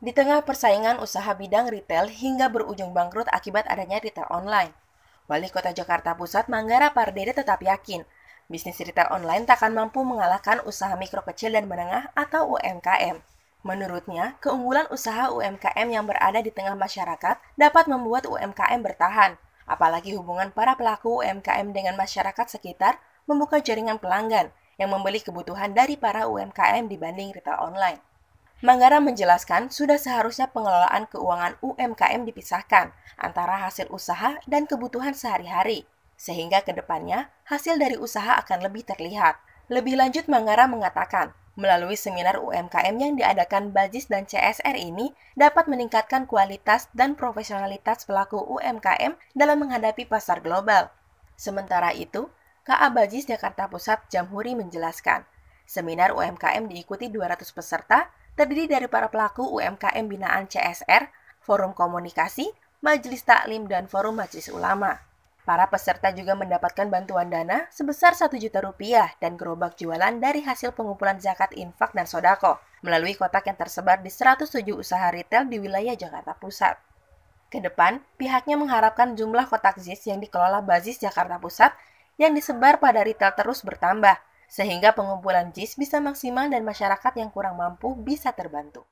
di tengah persaingan usaha bidang retail hingga berujung bangkrut akibat adanya retail online. Wali Kota Jakarta Pusat Manggara Pardede tetap yakin, bisnis retail online tak akan mampu mengalahkan usaha mikro kecil dan menengah atau UMKM. Menurutnya, keunggulan usaha UMKM yang berada di tengah masyarakat dapat membuat UMKM bertahan, apalagi hubungan para pelaku UMKM dengan masyarakat sekitar membuka jaringan pelanggan yang membeli kebutuhan dari para UMKM dibanding retail online. Manggara menjelaskan sudah seharusnya pengelolaan keuangan UMKM dipisahkan antara hasil usaha dan kebutuhan sehari-hari, sehingga ke depannya hasil dari usaha akan lebih terlihat. Lebih lanjut Manggara mengatakan, melalui seminar UMKM yang diadakan Bajis dan CSR ini dapat meningkatkan kualitas dan profesionalitas pelaku UMKM dalam menghadapi pasar global. Sementara itu, KA Bajis Jakarta Pusat Jamhuri menjelaskan, seminar UMKM diikuti 200 peserta terdiri dari para pelaku UMKM binaan CSR, Forum Komunikasi, Majelis Taklim, dan Forum Majelis Ulama. Para peserta juga mendapatkan bantuan dana sebesar 1 juta rupiah dan gerobak jualan dari hasil pengumpulan zakat infak dan sodako melalui kotak yang tersebar di 107 usaha retail di wilayah Jakarta Pusat. Kedepan, pihaknya mengharapkan jumlah kotak ZIS yang dikelola Bazis Jakarta Pusat yang disebar pada retail terus bertambah sehingga pengumpulan JIS bisa maksimal dan masyarakat yang kurang mampu bisa terbantu.